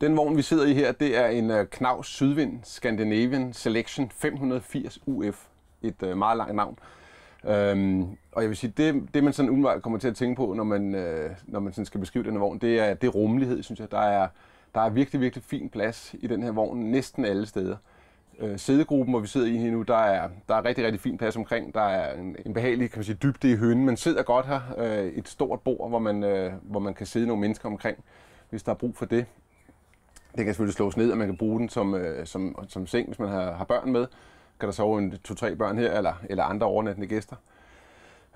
Den vogn, vi sidder i her, det er en uh, Knaus Sydvind Scandinavian Selection 580 UF. Et uh, meget langt navn. Um, og jeg vil sige, det, det man sådan umiddelbart kommer til at tænke på, når man, uh, når man sådan skal beskrive den her vogn, det er, det er rummelighed, synes jeg. Der er, der er virkelig, virkelig fin plads i den her vogn, næsten alle steder. Uh, sædegruppen, hvor vi sidder i her nu, der er, der er rigtig, rigtig fin plads omkring. Der er en, en behagelig kan man sige, dybde i hønen. Man sidder godt her. Uh, et stort bord, hvor man, uh, hvor man kan sidde nogle mennesker omkring, hvis der er brug for det. Den kan selvfølgelig slås ned, og man kan bruge den som, øh, som, som seng, hvis man har, har børn med. Kan der sove en to-tre børn her, eller, eller andre overnattende gæster.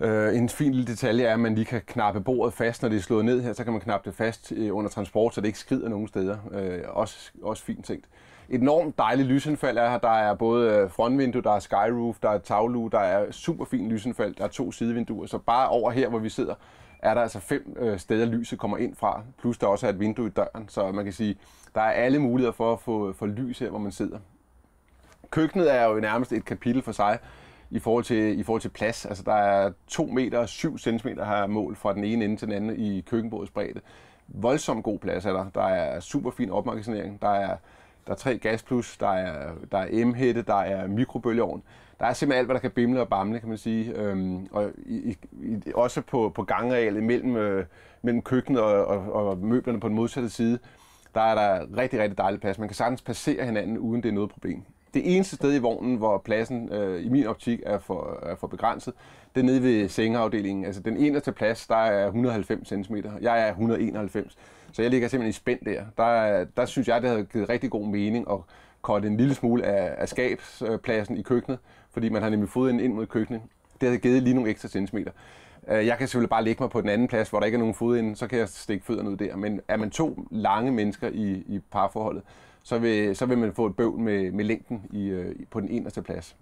Uh, en fin lille detalje er, at man lige kan knappe bordet fast, når det er slået ned her, så kan man knappe det fast øh, under transport, så det ikke skrider nogen steder. Uh, også, også fint tænkt. Et enormt dejligt lysindfald er her. Der er både frontvindue, der er skyroof, der er taglue, der er super fint lysindfald, der er to sidevinduer. Så bare over her, hvor vi sidder, er der altså fem øh, steder, lyset kommer ind fra, plus der også er et vindue i døren, så man kan sige, der er alle muligheder for at få for lys her, hvor man sidder. Køkkenet er jo nærmest et kapitel for sig i forhold til, i forhold til plads. Altså der er 2 meter og 7 cm her mål fra den ene ende til den anden i køkkenbordets bredde. Voldsomt god plads er der. Der er super fin opmagasinering. Der er der er tre gasplus, der er, der er M-hætte, der er mikrobølgeovn. Der er simpelthen alt, hvad der kan bimle og bamle, kan man sige. Øhm, og i, i, også på, på gangarealet mellem, øh, mellem køkkenet og, og, og møblerne på den modsatte side, der er der rigtig, rigtig dejlig plads. Man kan sagtens passere hinanden, uden det er noget problem. Det eneste sted i vognen, hvor pladsen øh, i min optik er for, er for begrænset, det er nede ved sengeafdelingen. Altså den eneste plads, der er 190 cm. Jeg er 191. Så jeg ligger simpelthen i spænd der. Der, der synes jeg, det havde givet rigtig god mening at korte en lille smule af, af skabspladsen i køkkenet, fordi man har nemlig fået ind mod køkkenet. Det havde givet lige nogle ekstra centimeter. Øh, jeg kan selvfølgelig bare lægge mig på den anden plads, hvor der ikke er nogen fod inden, så kan jeg stikke fødderne ud der. Men er man to lange mennesker i, i parforholdet, så vil, så vil man få et bøvl med, med længden i, øh, på den eneste plads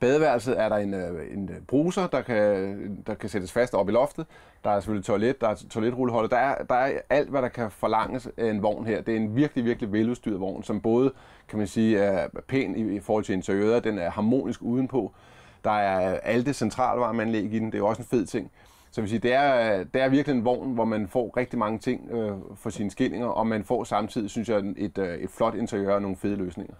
badeværelset er der en, øh, en øh, bruser, der kan, der kan sættes fast op i loftet. Der er selvfølgelig toilet, der er toiletrulleholder. Der er, der er alt, hvad der kan forlanges af en vogn her. Det er en virkelig, virkelig veludstyret vogn, som både kan man sige, er pæn i, i forhold til interiøret, den er harmonisk udenpå. Der er øh, alt det centralvarmeanlæg i den, det er jo også en fed ting. Så vil sige, det, er, det er virkelig en vogn, hvor man får rigtig mange ting øh, for sine skillinger, og man får samtidig, synes jeg, et, et flot interiør og nogle fede løsninger.